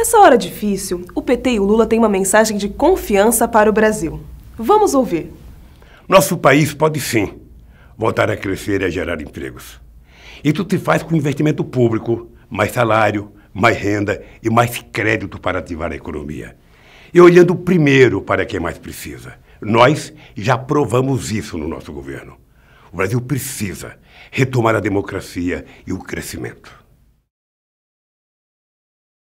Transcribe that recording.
Nessa hora difícil, o PT e o Lula têm uma mensagem de confiança para o Brasil. Vamos ouvir. Nosso país pode sim voltar a crescer e a gerar empregos. Isso se faz com investimento público, mais salário, mais renda e mais crédito para ativar a economia. E olhando primeiro para quem mais precisa. Nós já provamos isso no nosso governo. O Brasil precisa retomar a democracia e o crescimento.